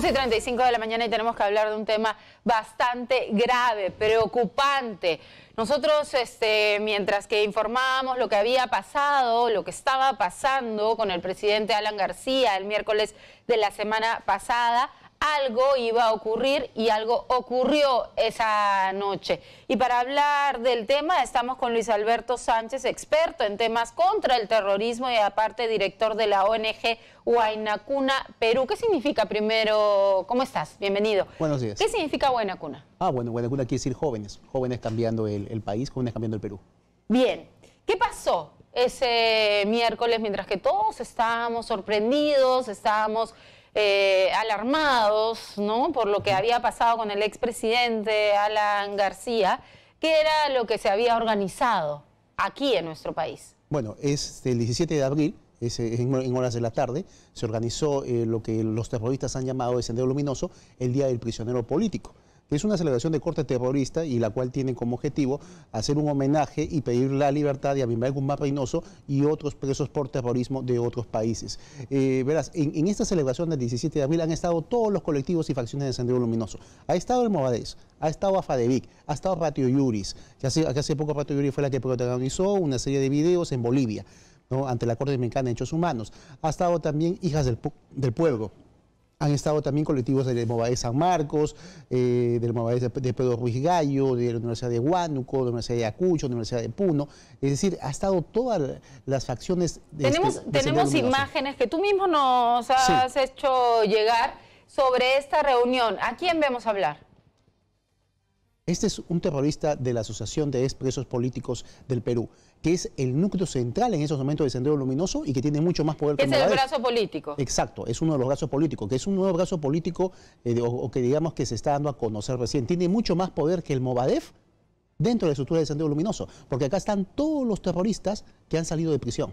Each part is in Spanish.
11.35 35 de la mañana y tenemos que hablar de un tema bastante grave, preocupante. Nosotros, este, mientras que informábamos lo que había pasado, lo que estaba pasando con el presidente Alan García el miércoles de la semana pasada, algo iba a ocurrir y algo ocurrió esa noche. Y para hablar del tema estamos con Luis Alberto Sánchez, experto en temas contra el terrorismo y aparte director de la ONG Huaynacuna Perú. ¿Qué significa primero? ¿Cómo estás? Bienvenido. Buenos días. ¿Qué significa Cuna? Ah, bueno, Cuna quiere decir jóvenes, jóvenes cambiando el, el país, jóvenes cambiando el Perú. Bien, ¿qué pasó ese miércoles mientras que todos estábamos sorprendidos, estábamos eh, alarmados ¿no? por lo que había pasado con el expresidente Alan García, ¿qué era lo que se había organizado aquí en nuestro país? Bueno, es el 17 de abril, en, horas de la tarde, se organizó eh, lo que los terroristas han llamado el Sendero Luminoso, el Día del Prisionero Político es una celebración de corte terrorista y la cual tiene como objetivo hacer un homenaje y pedir la libertad de Abimael Guzmán Reynoso y otros presos por terrorismo de otros países. Eh, verás, en, esta celebración del 17 de abril han estado todos los colectivos y facciones de Sendero Luminoso. Ha estado el Movadez, ha estado Afadevic, ha estado Patio Yuris, que hace, poco Patio Yuris fue la que protagonizó una serie de videos en Bolivia, ante la Corte Dominicana de Hechos Humanos. Ha estado también Hijas del Pueblo, han estado también colectivos del MOBAE San Marcos, eh, del de Pedro Ruiz Gallo, de la Universidad de Huánuco, de la Universidad de Acucho, de la Universidad de Puno. Es decir, ha estado todas las facciones... De este tenemos este tenemos imágenes que tú mismo nos has hecho llegar sobre esta reunión. ¿A quién vemos hablar? Este es un terrorista de la Asociación de Expresos Políticos del Perú que es el núcleo central en esos momentos de Sendero Luminoso y que tiene mucho más poder. Que es el brazo político. Exacto, es uno de los brazos políticos, que es un nuevo brazo político eh, o, que digamos que se está dando a conocer recién. Tiene mucho más poder que el Movadef dentro de la estructura de Sendero Luminoso, porque acá están todos los terroristas que han salido de prisión.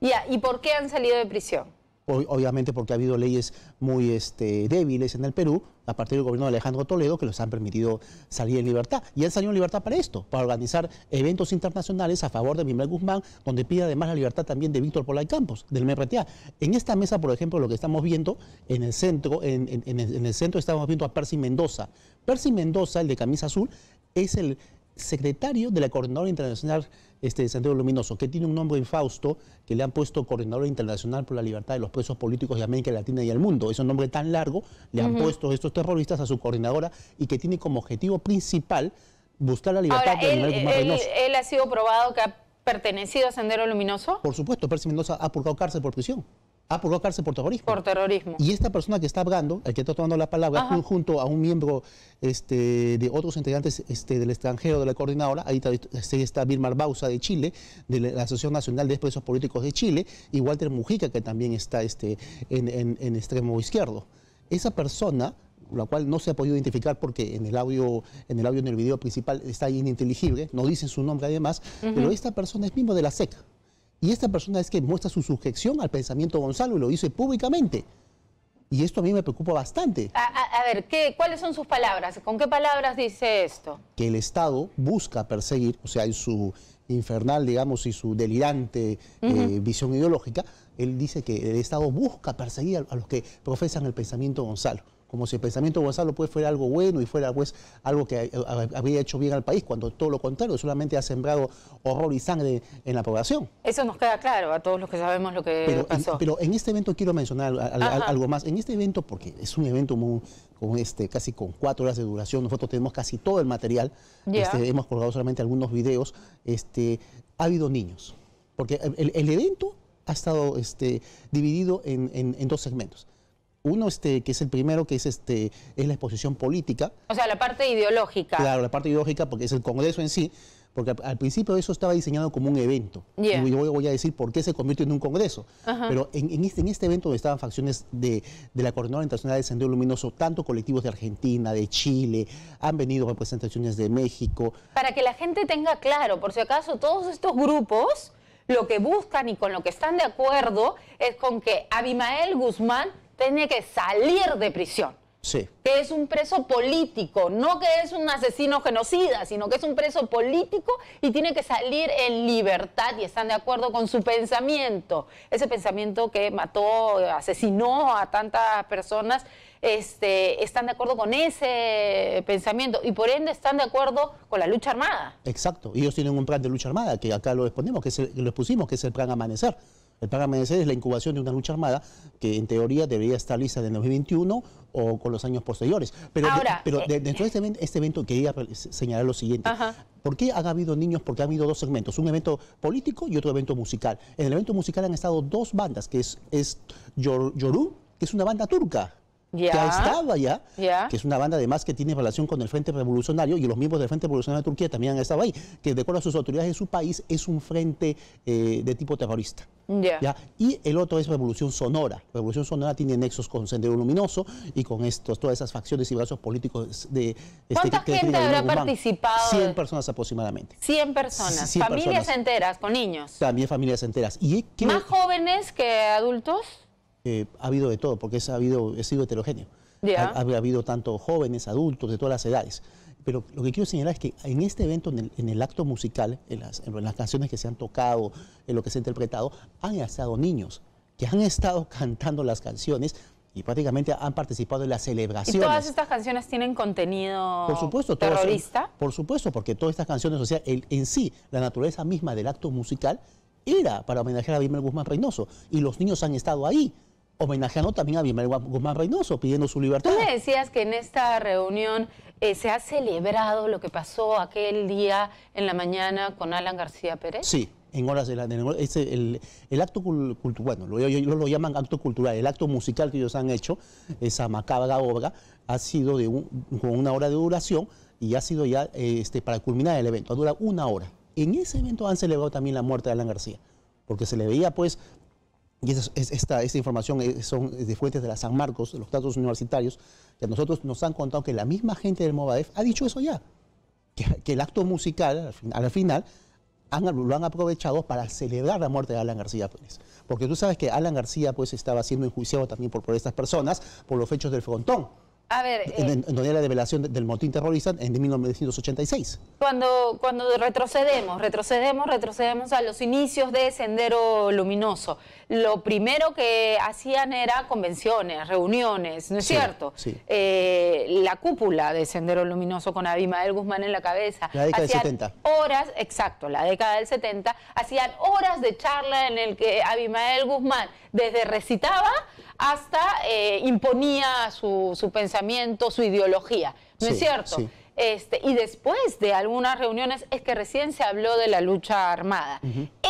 Ya, ¿y por qué han salido de prisión? obviamente porque ha habido leyes muy este, débiles en el Perú, a partir del gobierno de Alejandro Toledo, que los han permitido salir en libertad. Y han salido en libertad para esto, para organizar eventos internacionales a favor de Mimel Guzmán, donde pide además la libertad también de Víctor Polay Campos, del MRTA. En esta mesa, por ejemplo, lo que estamos viendo en el centro, en el centro estamos viendo a Percy Mendoza. Percy Mendoza, el de camisa azul, es el secretario de la Coordinadora Internacional este, Sendero Luminoso, que tiene un nombre infausto que le han puesto Coordinadora Internacional por la Libertad de los Presos Políticos de América Latina y el Mundo. Es un nombre tan largo, le han puesto estos terroristas a su coordinadora y que tiene como objetivo principal buscar la libertad Ahora, él, él, él, ha sido probado que ha pertenecido a Sendero Luminoso? Por supuesto, Percy Mendoza ha purgado cárcel por prisión. A provocarse por terrorismo. Por terrorismo. Y esta persona que está hablando, el que está tomando la palabra, junto a un miembro este, de otros integrantes este, del extranjero de la coordinadora, ahí está, este, está Vilmar Bausa de Chile, de la Asociación Nacional de Expresos Políticos de Chile, y Walter Mujica, que también está este, en, en, extremo izquierdo. Esa persona la cual no se ha podido identificar porque en el audio, en el audio, en el video principal está ininteligible, no dicen su nombre además, pero esta persona es miembro de la SEC, y esta persona es que muestra su sujeción al pensamiento Gonzalo y lo dice públicamente. Y esto a mí me preocupa bastante. A, ver, ¿qué, ¿cuáles son sus palabras? ¿Con qué palabras dice esto? Que el Estado busca perseguir, o sea, en su infernal, digamos, y su delirante eh, visión ideológica, él dice que el Estado busca perseguir a los que profesan el pensamiento Gonzalo como si el pensamiento de Gonzalo pues fuera algo bueno y fuera pues algo que eh, había hecho bien al país, cuando todo lo contrario, solamente ha sembrado horror y sangre en la población. Eso nos queda claro a todos los que sabemos lo que pero, pasó. pero en este evento quiero mencionar algo más. En este evento, porque es un evento este, casi con cuatro horas de duración, nosotros tenemos casi todo el material, este, hemos colgado solamente algunos videos, este, ha habido niños, porque el, evento ha estado este, dividido en dos segmentos uno este, que es el primero, que es, este, es la exposición política. O sea, la parte ideológica. Claro, la parte ideológica, porque es el Congreso en sí, porque al, principio eso estaba diseñado como un evento. Y yo voy a decir por qué se convirtió en un congreso. Pero en, este, en, este, evento estaban facciones de, la Coordinadora Internacional de Sendero Luminoso, tanto colectivos de Argentina, de Chile, han venido representaciones de México. Para que la gente tenga claro, por si acaso, todos estos grupos lo que buscan y con lo que están de acuerdo es con que Abimael Guzmán tiene que salir de prisión. Sí. Que es un preso político, no que es un asesino genocida, sino que es un preso político y tiene que salir en libertad y están de acuerdo con su pensamiento. Ese pensamiento que mató, asesinó a tantas personas, este, están de acuerdo con ese pensamiento y por ende están de acuerdo con la lucha armada. Exacto, ellos tienen un plan de lucha armada que acá lo exponemos, que, es lo expusimos, que es el plan Amanecer. El de Amanecer es la incubación de una lucha armada que en teoría debería estar lista en 2021 o con los años posteriores. Pero, eh, dentro de este, este evento, quería señalar lo siguiente. ¿Por qué han habido niños? Porque ha habido dos segmentos, un evento político y otro evento musical. En el evento musical han estado dos bandas, que es, Yorú, que es una banda turca ya, estaba ya. que es una banda además que tiene relación con el Frente Revolucionario y los miembros del Frente Revolucionario de Turquía también han estado ahí, que de acuerdo a sus autoridades en su país es un frente eh, de tipo terrorista. Y el otro es Revolución Sonora. Revolución Sonora tiene nexos con Sendero Luminoso y con estos, todas esas facciones y brazos políticos de... Este ¿Cuánta gente habrá participado? 100 personas aproximadamente. 100 personas. familias enteras, con niños. También familias enteras. Y, ¿Más jóvenes que adultos? ha habido de todo, porque ha, sido heterogéneo. Ha, habido tanto jóvenes, adultos, de todas las edades. Pero lo que quiero señalar es que en este evento, en el, acto musical, en las, canciones que se han tocado, en lo que se ha interpretado, han estado niños que han estado cantando las canciones y prácticamente han participado en la celebración. ¿Y todas estas canciones tienen contenido terrorista? por supuesto, porque todas estas canciones, o sea, en sí, la naturaleza misma del acto musical era para homenajear a Vilmer Guzmán Reynoso y los niños han estado ahí homenajeando también a Bimael Guzmán Reynoso, pidiendo su libertad. Tú me decías que en esta reunión eh, se ha celebrado lo que pasó aquel día en la mañana con Alan García Pérez. Sí, en horas de la... el, acto cultural, bueno, lo, lo, llaman acto cultural, el acto musical que ellos han hecho, esa macabra obra, ha sido de con una hora de duración y ha sido ya eh, este, para culminar el evento, ha durado una hora. En ese evento han celebrado también la muerte de Alan García, porque se le veía pues y esta, esta, información eh, son de fuentes de la San Marcos, de los datos universitarios, que a nosotros nos han contado que la misma gente del Movadef ha dicho eso ya, que, el acto musical al, final han, lo han aprovechado para celebrar la muerte de Alan García Pérez. Porque tú sabes que Alan García pues estaba siendo enjuiciado también por, estas personas por los hechos del frontón. A eh, en, donde era la revelación del motín terrorista en 1986. Cuando, cuando retrocedemos, retrocedemos, retrocedemos a los inicios de Sendero Luminoso lo primero que hacían era convenciones, reuniones, ¿no es cierto? Sí. Eh, la cúpula de Sendero Luminoso con Abimael Guzmán en la cabeza. La década del 70. Horas, exacto, la década del 70, hacían horas de charla en el que Abimael Guzmán desde recitaba hasta eh, imponía su, pensamiento, su ideología, ¿no es cierto? Este, y después de algunas reuniones es que recién se habló de la lucha armada.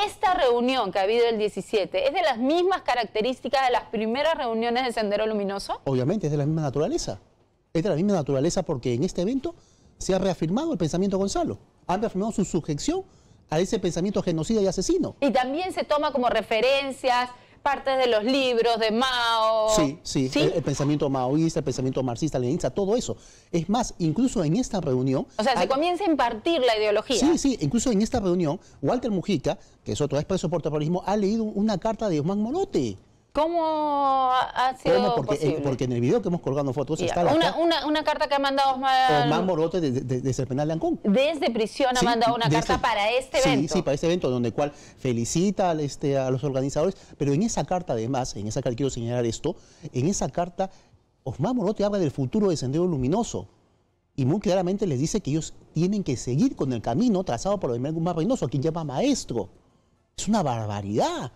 Esta reunión que ha habido el 17 es de las mismas características de las primeras reuniones de Sendero Luminoso. Obviamente, es de la misma naturaleza. Es de la misma naturaleza porque en este evento se ha reafirmado el pensamiento Gonzalo. Han reafirmado su sujeción a ese pensamiento genocida y asesino. Y también se toma como referencias partes de los libros de Mao. Sí, sí, El, pensamiento maoísta, el pensamiento marxista, leninista, todo eso. Es más, incluso en esta reunión... O sea, se comienza a impartir la ideología. Sí, sí, incluso en esta reunión, Walter Mujica, que es otro expreso por terrorismo, ha leído una carta de Osman Morote. ¿Cómo ha sido Porque, eh, posible? porque en el video que hemos colgado fotos está la una, carta que ha mandado Osmar Osmar Morote desde, el penal de Ancón. Desde prisión ha mandado una carta para este evento. Sí, para este evento, donde cual felicita este, a los organizadores, pero en esa carta además, en esa carta quiero señalar esto, en esa carta Osmar Morote habla del futuro de Sendero Luminoso y muy claramente les dice que ellos tienen que seguir con el camino trazado por el Guzmán Reynoso, a quien llama maestro. Es una barbaridad.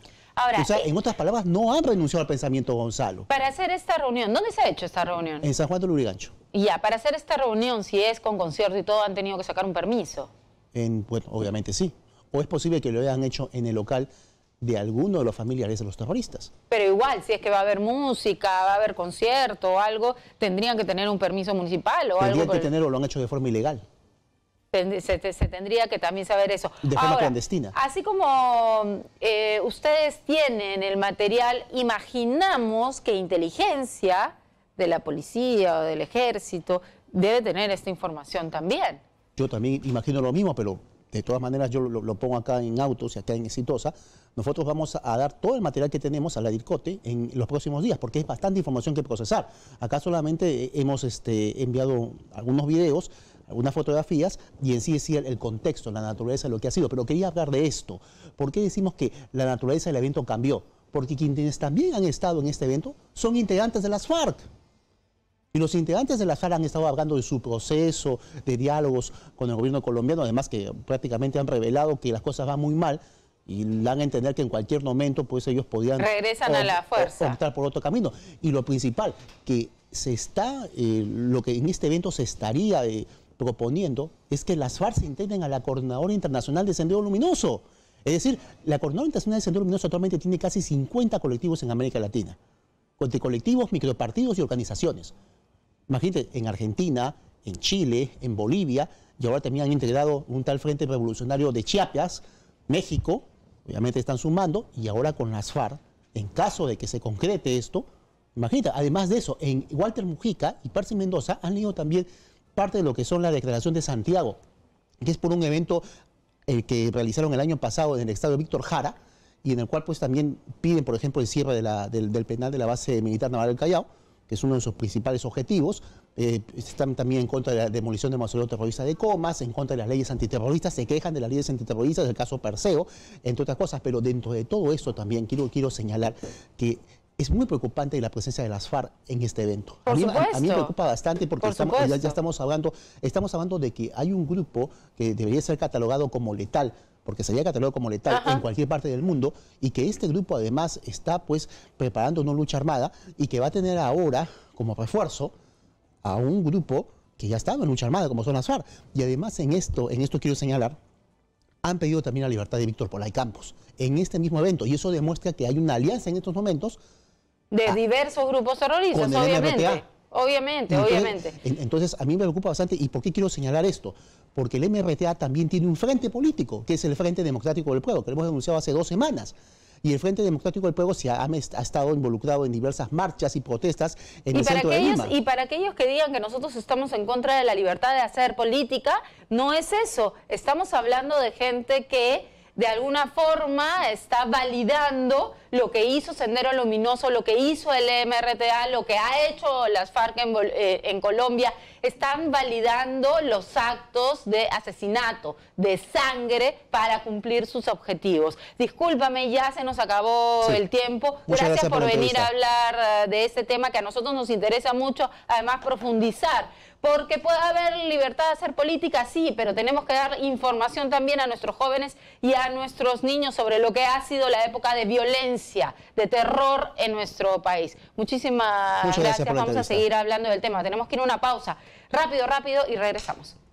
Eh, en otras palabras, no han renunciado al pensamiento, Gonzalo. Para hacer esta reunión, ¿dónde se ha hecho esta reunión? En San Juan de Lurigancho. Ya, para hacer esta reunión, si es con concierto y todo, han tenido que sacar un permiso. En, bueno, obviamente sí. O es posible que lo hayan hecho en el local de alguno de los familiares de los terroristas. Pero igual, si es que va a haber música, va a haber concierto o algo, tendrían que tener un permiso municipal o tendrían algo. Tendrían que tener o lo han hecho de forma ilegal se, tendría que también saber eso. De forma clandestina. Así como eh, ustedes tienen el material, imaginamos que inteligencia de la policía o del ejército debe tener esta información también. Yo también imagino lo mismo, pero de todas maneras yo lo, pongo acá en autos y acá en Exitosa. Nosotros vamos a dar todo el material que tenemos a la DIRCOTE en los próximos días, porque es bastante información que procesar. Acá solamente eh, hemos este, enviado algunos videos unas fotografías y en sí decía el contexto, la naturaleza, de lo que ha sido. Pero quería hablar de esto. ¿Por qué decimos que la naturaleza del evento cambió? Porque quienes también han estado en este evento son integrantes de las FARC. Y los integrantes de las FARC han estado hablando de su proceso de diálogos con el gobierno colombiano, además que prácticamente han revelado que las cosas van muy mal y dan a entender que en cualquier momento pues ellos podían regresan a la fuerza optar por otro camino y lo principal que se está eh, lo que en este evento se estaría eh, proponiendo es que las FARC se integren a la Coordinadora Internacional de Sendero Luminoso. Es decir, la Coordinadora Internacional de Sendero Luminoso actualmente tiene casi 50 colectivos en América Latina, entre colectivos, micropartidos y organizaciones. Imagínate, en Argentina, en Chile, en Bolivia, y ahora también han integrado un tal Frente Revolucionario de Chiapas, México, obviamente están sumando, y ahora con las FARC, en caso de que se concrete esto, imagínate, además de eso, en Walter Mujica y Percy Mendoza han leído también parte de lo que son la declaración de Santiago, que es por un evento el eh, que realizaron el año pasado en el estado de Víctor Jara, y en el cual pues también piden, por ejemplo, el cierre del, penal de la base militar naval del Callao, que es uno de sus principales objetivos. Eh, están también en contra de la demolición de mausoleo terrorista de Comas, en contra de las leyes antiterroristas, se quejan de las leyes antiterroristas, del caso Perseo, entre otras cosas, pero dentro de todo eso también quiero, quiero señalar que es muy preocupante la presencia de las FARC en este evento. a, mí, me preocupa bastante porque ya, estamos hablando, estamos hablando de que hay un grupo que debería ser catalogado como letal porque sería catalogado como letal en cualquier parte del mundo, y que este grupo además está pues preparando una lucha armada y que va a tener ahora como refuerzo a un grupo que ya estaba en lucha armada, como son las FARC. Y además en esto, en esto quiero señalar, han pedido también la libertad de Víctor Polay Campos en este mismo evento, y eso demuestra que hay una alianza en estos momentos de ah. diversos grupos terroristas, obviamente. Obviamente, entonces, obviamente. Entonces, a mí me preocupa bastante, ¿y por qué quiero señalar esto? Porque el MRTA también tiene un frente político, que es el Frente Democrático del Pueblo, que lo hemos denunciado hace dos semanas. Y el Frente Democrático del Pueblo se ha, estado involucrado en diversas marchas y protestas en el centro de Lima. Y para aquellos que digan que nosotros estamos en contra de la libertad de hacer política, no es eso. Estamos hablando de gente que de alguna forma está validando lo que hizo Sendero Luminoso, lo que hizo el MRTA, lo que ha hecho las FARC eh, en, Colombia, están validando los actos de asesinato, de sangre para cumplir sus objetivos. Discúlpame, ya se nos acabó el tiempo. gracias, por, por venir a hablar eh, de este tema que a nosotros nos interesa mucho, además profundizar porque puede haber libertad de hacer política, sí, pero tenemos que dar información también a nuestros jóvenes y a nuestros niños sobre lo que ha sido la época de violencia, de terror en nuestro país. Muchísimas gracias. gracias. Vamos a seguir hablando del tema. Tenemos que ir a una pausa. Rápido, rápido y regresamos.